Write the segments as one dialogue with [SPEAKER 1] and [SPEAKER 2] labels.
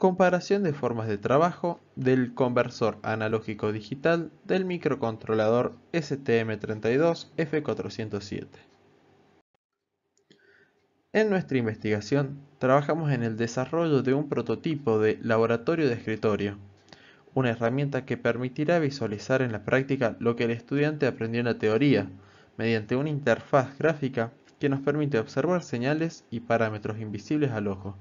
[SPEAKER 1] Comparación de formas de trabajo del conversor analógico digital del microcontrolador STM32F407. En nuestra investigación trabajamos en el desarrollo de un prototipo de laboratorio de escritorio, una herramienta que permitirá visualizar en la práctica lo que el estudiante aprendió en la teoría, mediante una interfaz gráfica que nos permite observar señales y parámetros invisibles al ojo.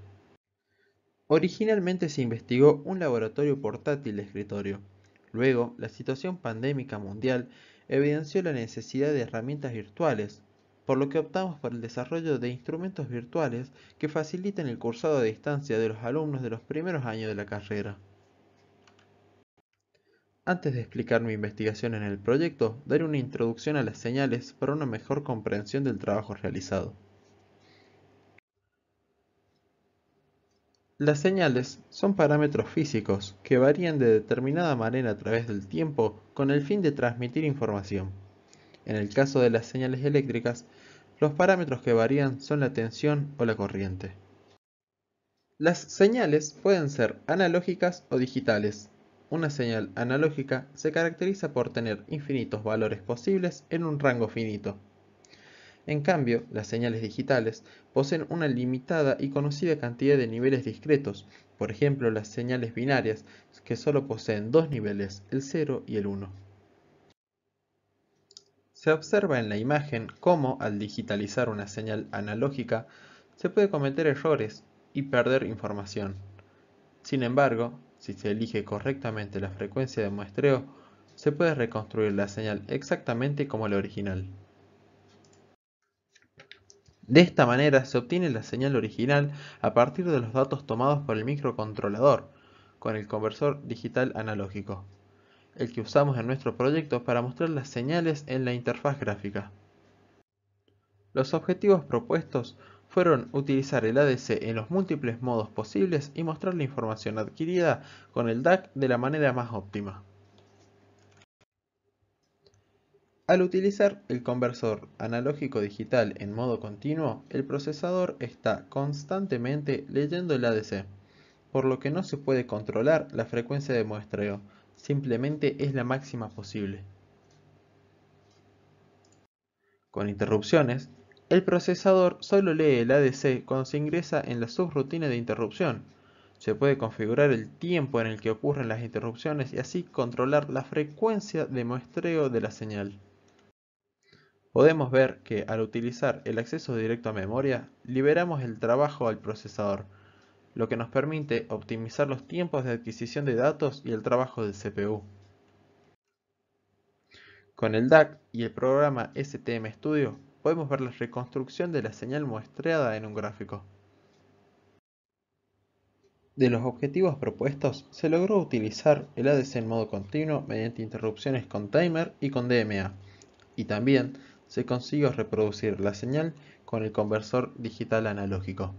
[SPEAKER 1] Originalmente se investigó un laboratorio portátil de escritorio. Luego, la situación pandémica mundial evidenció la necesidad de herramientas virtuales, por lo que optamos por el desarrollo de instrumentos virtuales que faciliten el cursado a distancia de los alumnos de los primeros años de la carrera. Antes de explicar mi investigación en el proyecto, daré una introducción a las señales para una mejor comprensión del trabajo realizado. Las señales son parámetros físicos que varían de determinada manera a través del tiempo con el fin de transmitir información. En el caso de las señales eléctricas, los parámetros que varían son la tensión o la corriente. Las señales pueden ser analógicas o digitales. Una señal analógica se caracteriza por tener infinitos valores posibles en un rango finito. En cambio, las señales digitales poseen una limitada y conocida cantidad de niveles discretos, por ejemplo las señales binarias, que solo poseen dos niveles, el 0 y el 1. Se observa en la imagen cómo, al digitalizar una señal analógica, se puede cometer errores y perder información. Sin embargo, si se elige correctamente la frecuencia de muestreo, se puede reconstruir la señal exactamente como la original. De esta manera se obtiene la señal original a partir de los datos tomados por el microcontrolador con el conversor digital analógico, el que usamos en nuestro proyecto para mostrar las señales en la interfaz gráfica. Los objetivos propuestos fueron utilizar el ADC en los múltiples modos posibles y mostrar la información adquirida con el DAC de la manera más óptima. Al utilizar el conversor analógico-digital en modo continuo, el procesador está constantemente leyendo el ADC, por lo que no se puede controlar la frecuencia de muestreo, simplemente es la máxima posible. Con interrupciones, el procesador solo lee el ADC cuando se ingresa en la subrutina de interrupción. Se puede configurar el tiempo en el que ocurren las interrupciones y así controlar la frecuencia de muestreo de la señal. Podemos ver que al utilizar el acceso directo a memoria, liberamos el trabajo al procesador, lo que nos permite optimizar los tiempos de adquisición de datos y el trabajo del CPU. Con el DAC y el programa STM Studio, podemos ver la reconstrucción de la señal muestreada en un gráfico. De los objetivos propuestos, se logró utilizar el ADC en modo continuo mediante interrupciones con timer y con DMA, y también se consigue reproducir la señal con el conversor digital analógico.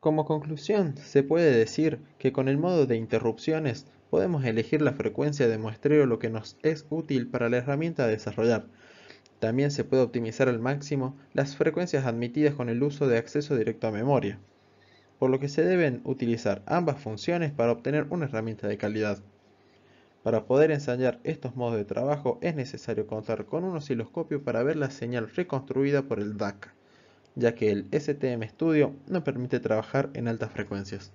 [SPEAKER 1] Como conclusión, se puede decir que con el modo de interrupciones podemos elegir la frecuencia de muestreo lo que nos es útil para la herramienta a desarrollar. También se puede optimizar al máximo las frecuencias admitidas con el uso de acceso directo a memoria, por lo que se deben utilizar ambas funciones para obtener una herramienta de calidad. Para poder ensayar estos modos de trabajo es necesario contar con un osciloscopio para ver la señal reconstruida por el DAC, ya que el STM Studio no permite trabajar en altas frecuencias.